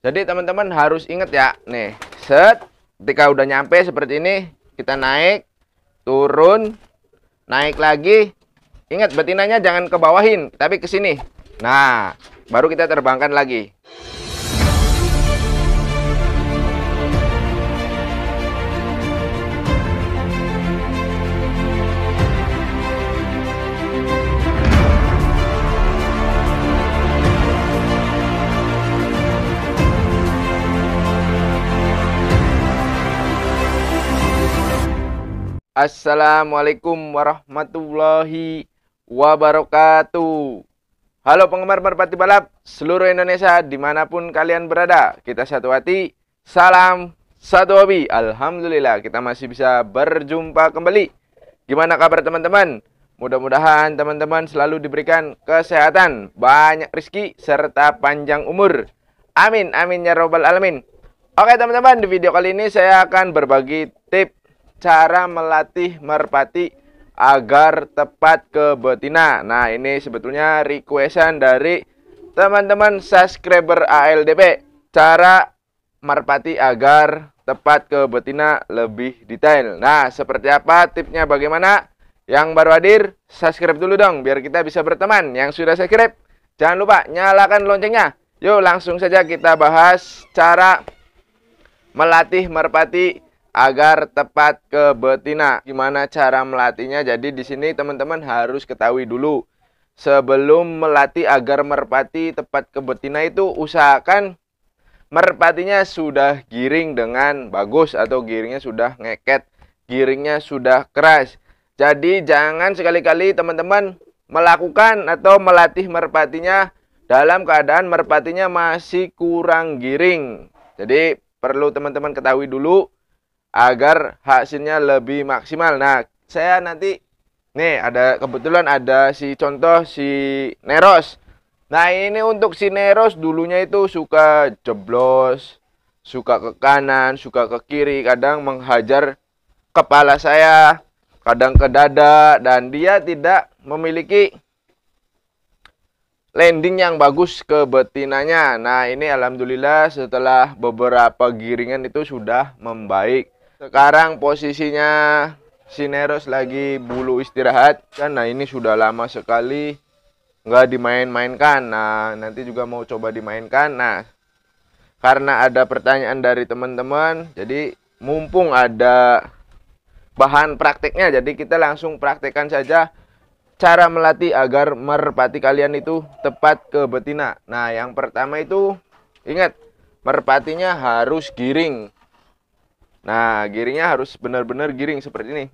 Jadi teman-teman harus ingat ya, nih, set, ketika udah nyampe seperti ini, kita naik, turun, naik lagi. Ingat betinanya jangan ke bawahin, tapi ke sini. Nah, baru kita terbangkan lagi. Assalamualaikum warahmatullahi wabarakatuh. Halo penggemar merpati balap seluruh Indonesia dimanapun kalian berada. Kita satu hati, salam satu hobi. Alhamdulillah kita masih bisa berjumpa kembali. Gimana kabar teman-teman? Mudah-mudahan teman-teman selalu diberikan kesehatan, banyak rezeki serta panjang umur. Amin, amin ya robbal alamin. Oke teman-teman, di video kali ini saya akan berbagi cara melatih merpati agar tepat ke betina. Nah, ini sebetulnya requestan dari teman-teman subscriber ALDP. Cara merpati agar tepat ke betina lebih detail. Nah, seperti apa tipnya? bagaimana? Yang baru hadir, subscribe dulu dong biar kita bisa berteman. Yang sudah subscribe, jangan lupa nyalakan loncengnya. Yuk, langsung saja kita bahas cara melatih merpati agar tepat ke betina. Gimana cara melatihnya? Jadi di sini teman-teman harus ketahui dulu sebelum melatih agar merpati tepat ke betina itu usahakan merpatinya sudah giring dengan bagus atau giringnya sudah ngeket, giringnya sudah keras. Jadi jangan sekali-kali teman-teman melakukan atau melatih merpatinya dalam keadaan merpatinya masih kurang giring. Jadi perlu teman-teman ketahui dulu agar hasilnya lebih maksimal. Nah, saya nanti nih ada kebetulan ada si contoh si Neros. Nah, ini untuk si Neros dulunya itu suka jeblos, suka ke kanan, suka ke kiri, kadang menghajar kepala saya, kadang ke dada dan dia tidak memiliki landing yang bagus ke betinanya. Nah, ini alhamdulillah setelah beberapa giringan itu sudah membaik. Sekarang posisinya Sineros lagi bulu istirahat kan. Nah ini sudah lama sekali nggak dimain-mainkan. Nah nanti juga mau coba dimainkan. Nah karena ada pertanyaan dari teman-teman, jadi mumpung ada bahan prakteknya, jadi kita langsung praktekkan saja cara melatih agar merpati kalian itu tepat ke betina. Nah, yang pertama itu ingat merpatinya harus giring. Nah, giringnya harus benar-benar giring seperti ini.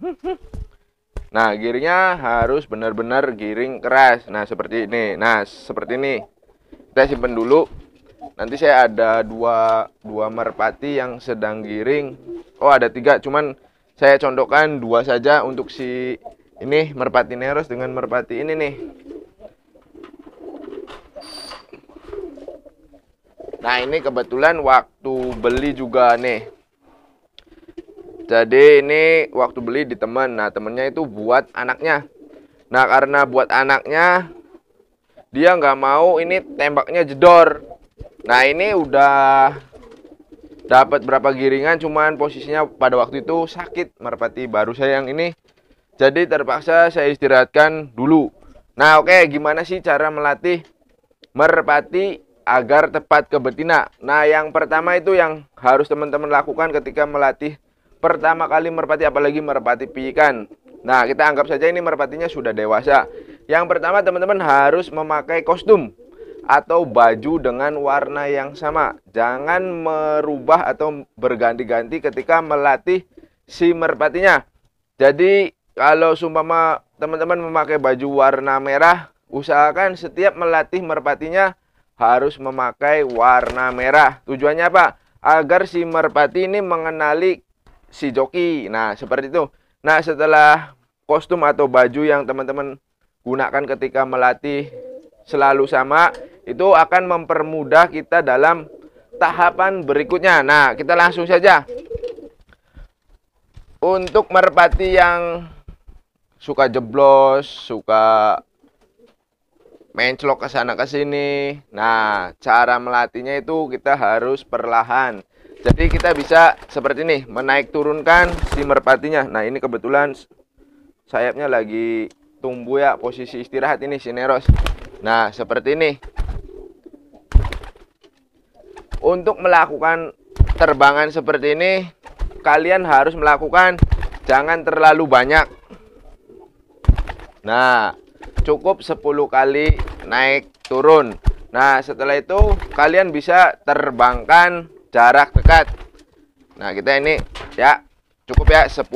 Nah, giringnya harus benar-benar giring keras. Nah, seperti ini. Nah, seperti ini. Kita simpen dulu. Nanti saya ada dua, dua merpati yang sedang giring. Oh, ada tiga. Cuman saya contohkan dua saja untuk si ini merpati neros dengan merpati ini nih. Nah, ini kebetulan waktu beli juga nih jadi ini waktu beli di temen nah temennya itu buat anaknya nah karena buat anaknya dia nggak mau ini tembaknya jedor nah ini udah dapat berapa giringan cuman posisinya pada waktu itu sakit merpati baru saya yang ini jadi terpaksa saya istirahatkan dulu nah oke okay, gimana sih cara melatih merpati agar tepat ke betina. Nah, yang pertama itu yang harus teman-teman lakukan ketika melatih pertama kali merpati apalagi merpati pikan. Nah, kita anggap saja ini merpatinya sudah dewasa. Yang pertama teman-teman harus memakai kostum atau baju dengan warna yang sama. Jangan merubah atau berganti-ganti ketika melatih si merpatinya. Jadi kalau sumpama teman-teman memakai baju warna merah, usahakan setiap melatih merpatinya harus memakai warna merah. Tujuannya apa? Agar si merpati ini mengenali si joki. Nah, seperti itu. Nah, setelah kostum atau baju yang teman-teman gunakan ketika melatih selalu sama, itu akan mempermudah kita dalam tahapan berikutnya. Nah, kita langsung saja. Untuk merpati yang suka jeblos, suka mencelok ke sana ke sini. Nah, cara melatihnya itu kita harus perlahan. Jadi kita bisa seperti ini, menaik turunkan si merpatinya. Nah, ini kebetulan sayapnya lagi tumbuh ya posisi istirahat ini si Neros. Nah, seperti ini. Untuk melakukan terbangan seperti ini, kalian harus melakukan jangan terlalu banyak. Nah, cukup 10 kali naik turun. Nah, setelah itu kalian bisa terbangkan jarak dekat nah kita ini ya cukup ya 10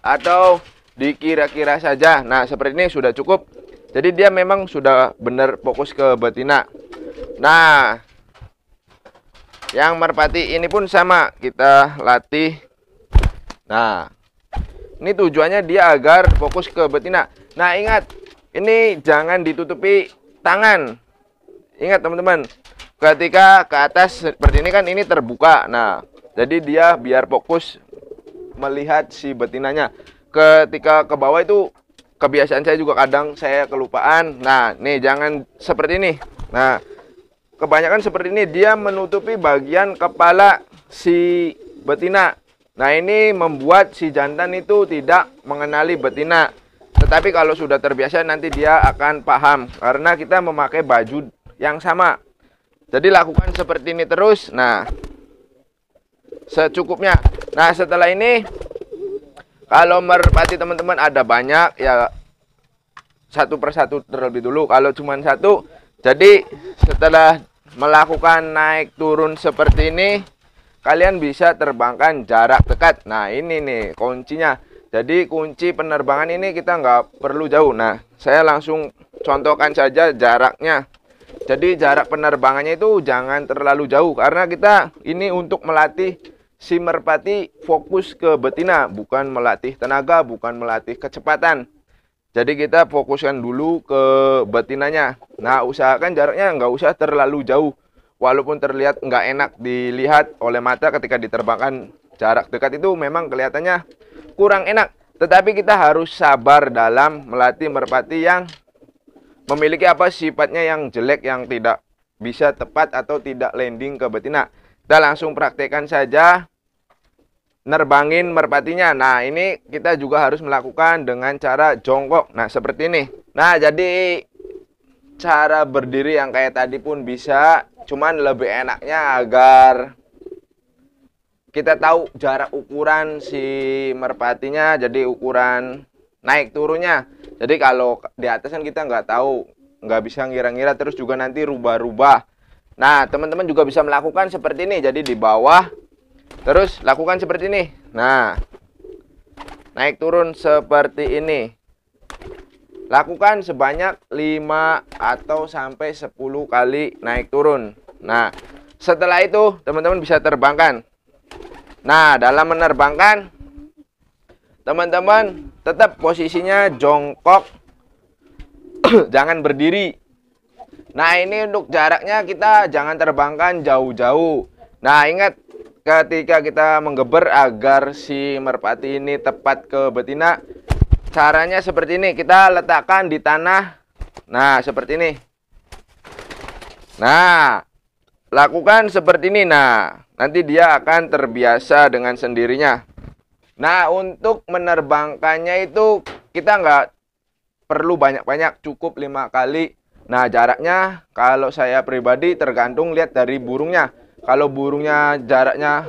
atau dikira-kira saja nah seperti ini sudah cukup jadi dia memang sudah benar fokus ke betina nah yang merpati ini pun sama kita latih nah ini tujuannya dia agar fokus ke betina nah ingat ini jangan ditutupi tangan ingat teman-teman ketika ke atas seperti ini kan ini terbuka nah jadi dia biar fokus melihat si betinanya ketika ke bawah itu kebiasaan saya juga kadang saya kelupaan nah nih jangan seperti ini nah kebanyakan seperti ini dia menutupi bagian kepala si betina nah ini membuat si jantan itu tidak mengenali betina tetapi kalau sudah terbiasa nanti dia akan paham karena kita memakai baju yang sama jadi lakukan seperti ini terus. Nah, secukupnya. Nah, setelah ini kalau merpati teman-teman ada banyak ya satu persatu terlebih dulu. Kalau cuma satu, jadi setelah melakukan naik turun seperti ini, kalian bisa terbangkan jarak dekat. Nah, ini nih kuncinya. Jadi kunci penerbangan ini kita nggak perlu jauh. Nah, saya langsung contohkan saja jaraknya jadi jarak penerbangannya itu jangan terlalu jauh karena kita ini untuk melatih si merpati fokus ke betina bukan melatih tenaga bukan melatih kecepatan jadi kita fokuskan dulu ke betinanya nah usahakan jaraknya nggak usah terlalu jauh walaupun terlihat nggak enak dilihat oleh mata ketika diterbangkan jarak dekat itu memang kelihatannya kurang enak tetapi kita harus sabar dalam melatih merpati yang memiliki apa sifatnya yang jelek yang tidak bisa tepat atau tidak landing ke betina. Kita langsung praktekkan saja nerbangin merpatinya. Nah, ini kita juga harus melakukan dengan cara jongkok. Nah, seperti ini. Nah, jadi cara berdiri yang kayak tadi pun bisa, cuman lebih enaknya agar kita tahu jarak ukuran si merpatinya, jadi ukuran naik turunnya. Jadi kalau di atas kan kita nggak tahu, nggak bisa ngira-ngira terus juga nanti rubah-rubah. Nah, teman-teman juga bisa melakukan seperti ini. Jadi di bawah terus lakukan seperti ini. Nah, naik turun seperti ini. Lakukan sebanyak 5 atau sampai 10 kali naik turun. Nah, setelah itu teman-teman bisa terbangkan. Nah, dalam menerbangkan Teman-teman, tetap posisinya jongkok. jangan berdiri. Nah, ini untuk jaraknya kita jangan terbangkan jauh-jauh. Nah, ingat ketika kita menggeber agar si merpati ini tepat ke betina, caranya seperti ini. Kita letakkan di tanah. Nah, seperti ini. Nah, lakukan seperti ini. Nah, nanti dia akan terbiasa dengan sendirinya. Nah, untuk menerbangkannya itu kita nggak perlu banyak-banyak, cukup lima kali. Nah, jaraknya kalau saya pribadi tergantung lihat dari burungnya. Kalau burungnya jaraknya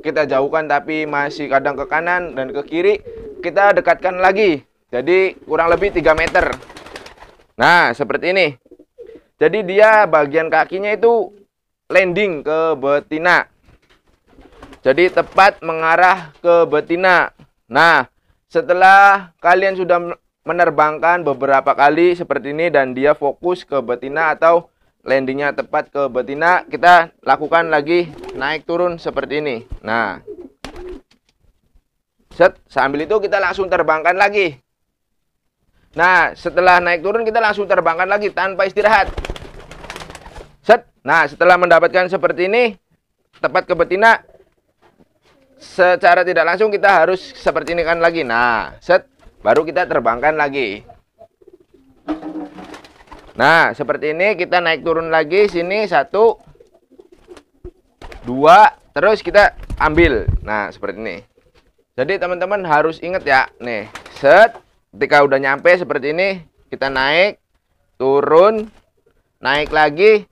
kita jauhkan tapi masih kadang ke kanan dan ke kiri, kita dekatkan lagi. Jadi kurang lebih 3 meter. Nah, seperti ini. Jadi dia bagian kakinya itu landing ke betina. Jadi tepat mengarah ke betina. Nah, setelah kalian sudah menerbangkan beberapa kali seperti ini dan dia fokus ke betina atau landingnya tepat ke betina, kita lakukan lagi naik turun seperti ini. Nah, set sambil itu kita langsung terbangkan lagi. Nah, setelah naik turun kita langsung terbangkan lagi tanpa istirahat. Set. Nah, setelah mendapatkan seperti ini tepat ke betina, secara tidak langsung kita harus seperti ini kan lagi. Nah, set baru kita terbangkan lagi. Nah, seperti ini kita naik turun lagi sini satu dua terus kita ambil. Nah, seperti ini. Jadi teman-teman harus ingat ya. Nih, set ketika udah nyampe seperti ini kita naik turun naik lagi.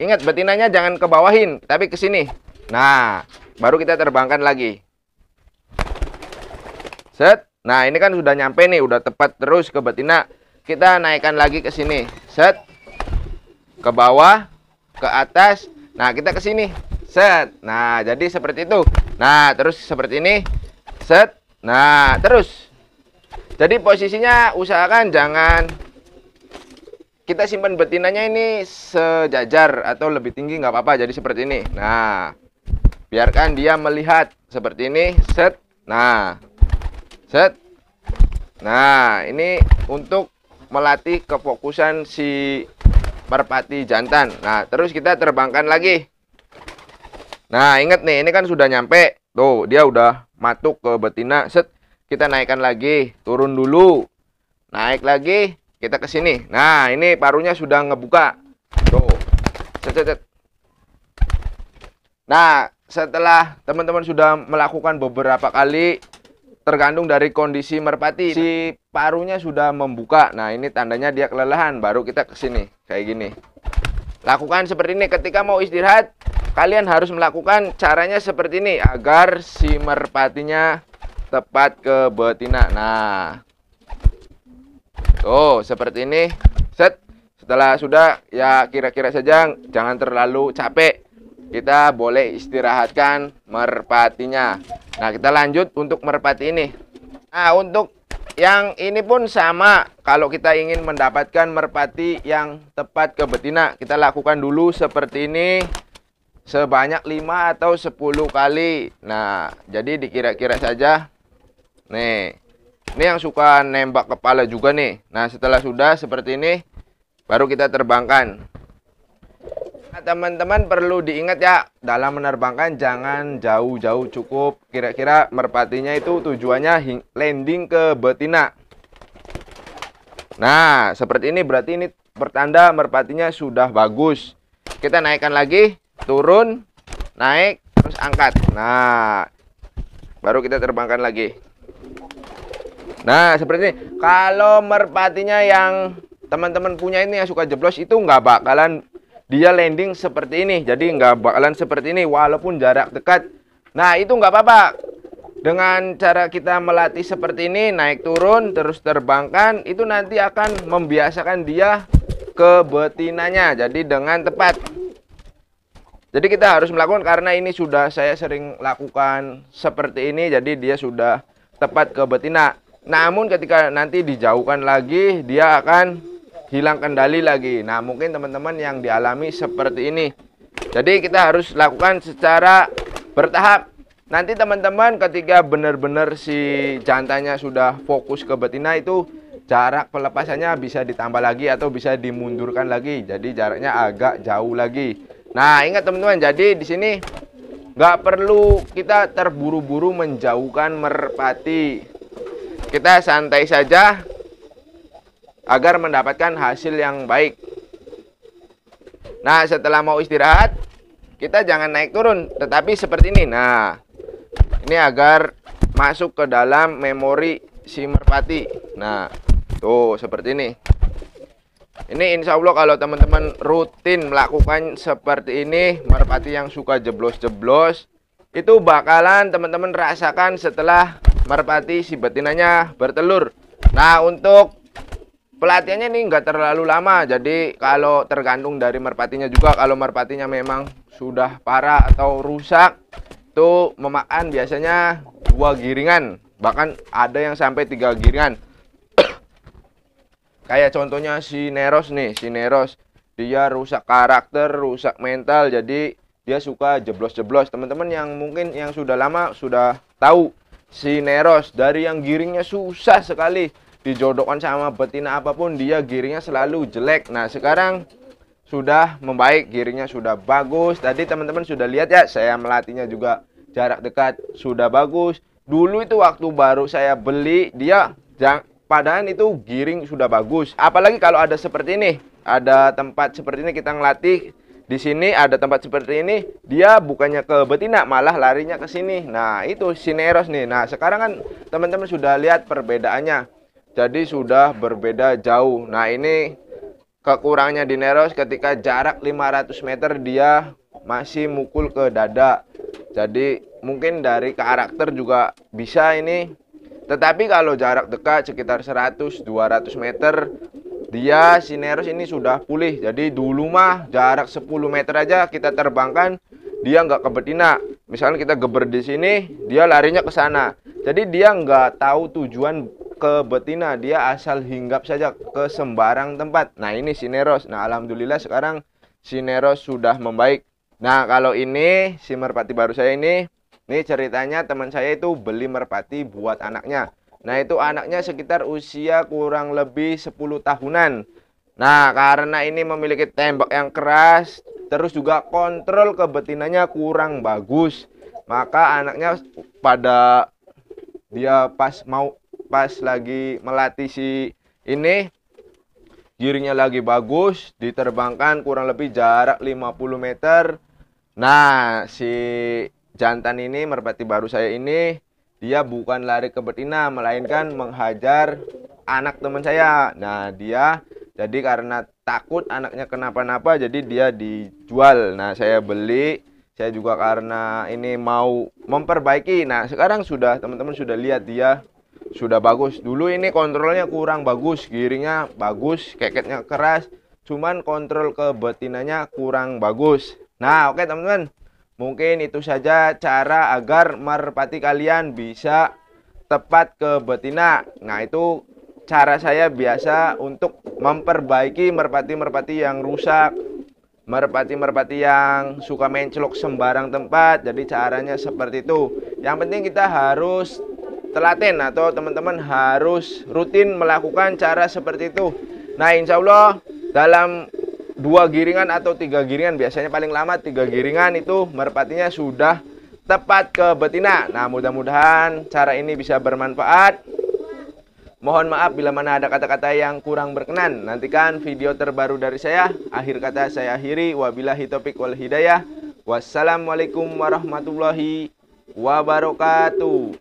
Ingat betinanya jangan ke bawahin, tapi ke sini. Nah, Baru kita terbangkan lagi. Set. Nah, ini kan sudah nyampe nih, udah tepat terus ke betina. Kita naikkan lagi ke sini. Set. Ke bawah, ke atas. Nah, kita ke sini. Set. Nah, jadi seperti itu. Nah, terus seperti ini. Set. Nah, terus. Jadi posisinya usahakan jangan kita simpan betinanya ini sejajar atau lebih tinggi nggak apa-apa jadi seperti ini. Nah, biarkan dia melihat seperti ini set nah set nah ini untuk melatih kefokusan si merpati jantan nah terus kita terbangkan lagi nah inget nih ini kan sudah nyampe tuh dia udah matuk ke betina set kita naikkan lagi turun dulu naik lagi kita ke sini nah ini parunya sudah ngebuka tuh set set, set. nah setelah teman-teman sudah melakukan beberapa kali tergantung dari kondisi merpati si parunya sudah membuka nah ini tandanya dia kelelahan baru kita ke sini kayak gini lakukan seperti ini ketika mau istirahat kalian harus melakukan caranya seperti ini agar si merpatinya tepat ke betina nah tuh seperti ini set setelah sudah ya kira-kira saja jangan terlalu capek kita boleh istirahatkan merpatinya. Nah, kita lanjut untuk merpati ini. Nah, untuk yang ini pun sama. Kalau kita ingin mendapatkan merpati yang tepat ke betina, kita lakukan dulu seperti ini sebanyak 5 atau 10 kali. Nah, jadi dikira-kira saja. Nih. Ini yang suka nembak kepala juga nih. Nah, setelah sudah seperti ini baru kita terbangkan. Nah, teman-teman perlu diingat ya dalam menerbangkan jangan jauh-jauh cukup kira-kira merpatinya itu tujuannya landing ke betina nah seperti ini berarti ini pertanda merpatinya sudah bagus kita naikkan lagi turun naik terus angkat nah baru kita terbangkan lagi nah seperti ini kalau merpatinya yang teman-teman punya ini yang suka jeblos itu nggak bakalan dia landing seperti ini jadi nggak bakalan seperti ini walaupun jarak dekat nah itu nggak apa-apa dengan cara kita melatih seperti ini naik turun terus terbangkan itu nanti akan membiasakan dia ke betinanya jadi dengan tepat jadi kita harus melakukan karena ini sudah saya sering lakukan seperti ini jadi dia sudah tepat ke betina namun ketika nanti dijauhkan lagi dia akan hilang kendali lagi. Nah, mungkin teman-teman yang dialami seperti ini. Jadi kita harus lakukan secara bertahap. Nanti teman-teman ketika benar-benar si jantannya sudah fokus ke betina itu jarak pelepasannya bisa ditambah lagi atau bisa dimundurkan lagi. Jadi jaraknya agak jauh lagi. Nah, ingat teman-teman, jadi di sini nggak perlu kita terburu-buru menjauhkan merpati. Kita santai saja, agar mendapatkan hasil yang baik. Nah, setelah mau istirahat, kita jangan naik turun, tetapi seperti ini. Nah, ini agar masuk ke dalam memori si merpati. Nah, tuh seperti ini. Ini insya Allah kalau teman-teman rutin melakukan seperti ini, merpati yang suka jeblos-jeblos, itu bakalan teman-teman rasakan setelah merpati si betinanya bertelur. Nah, untuk Pelatihannya ini nggak terlalu lama, jadi kalau tergantung dari merpatinya juga, kalau merpatinya memang sudah parah atau rusak, itu memakan biasanya dua giringan, bahkan ada yang sampai tiga giringan. Kayak contohnya si Neros nih, si Neros dia rusak karakter, rusak mental, jadi dia suka jeblos-jeblos. Teman-teman yang mungkin yang sudah lama sudah tahu si Neros dari yang giringnya susah sekali dijodohkan sama betina apapun dia giringnya selalu jelek. Nah, sekarang sudah membaik, giringnya sudah bagus. Tadi teman-teman sudah lihat ya, saya melatihnya juga jarak dekat sudah bagus. Dulu itu waktu baru saya beli dia jang, padahal itu giring sudah bagus. Apalagi kalau ada seperti ini, ada tempat seperti ini kita ngelatih di sini ada tempat seperti ini, dia bukannya ke betina, malah larinya ke sini. Nah, itu sineros nih. Nah, sekarang kan teman-teman sudah lihat perbedaannya jadi sudah berbeda jauh. Nah, ini kekurangnya di Neros ketika jarak 500 meter dia masih mukul ke dada. Jadi mungkin dari karakter juga bisa ini. Tetapi kalau jarak dekat sekitar 100 200 meter dia Neros ini sudah pulih. Jadi dulu mah jarak 10 meter aja kita terbangkan dia nggak ke betina. Misalnya kita geber di sini, dia larinya ke sana. Jadi dia nggak tahu tujuan ke betina dia asal hinggap saja ke sembarang tempat nah ini sineros nah alhamdulillah sekarang sineros sudah membaik nah kalau ini si merpati baru saya ini ini ceritanya teman saya itu beli merpati buat anaknya nah itu anaknya sekitar usia kurang lebih 10 tahunan nah karena ini memiliki tembak yang keras terus juga kontrol ke betinanya kurang bagus maka anaknya pada dia pas mau pas lagi melatih si ini Girinya lagi bagus, diterbangkan kurang lebih jarak 50 meter. Nah, si jantan ini, merpati baru saya ini, dia bukan lari ke betina, melainkan menghajar anak teman saya. Nah, dia jadi karena takut anaknya kenapa-napa, jadi dia dijual. Nah, saya beli, saya juga karena ini mau memperbaiki. Nah, sekarang sudah, teman-teman sudah lihat dia sudah bagus dulu ini kontrolnya kurang bagus giringnya bagus keketnya keras cuman kontrol ke betinanya kurang bagus nah oke okay, teman-teman mungkin itu saja cara agar merpati kalian bisa tepat ke betina nah itu cara saya biasa untuk memperbaiki merpati-merpati yang rusak merpati-merpati yang suka menceluk sembarang tempat jadi caranya seperti itu yang penting kita harus telaten atau teman-teman harus rutin melakukan cara seperti itu. Nah, insya Allah dalam dua giringan atau tiga giringan biasanya paling lama tiga giringan itu merpatinya sudah tepat ke betina. Nah, mudah-mudahan cara ini bisa bermanfaat. Mohon maaf bila mana ada kata-kata yang kurang berkenan. Nantikan video terbaru dari saya. Akhir kata saya akhiri. Wabillahi topik wal hidayah. Wassalamualaikum warahmatullahi wabarakatuh.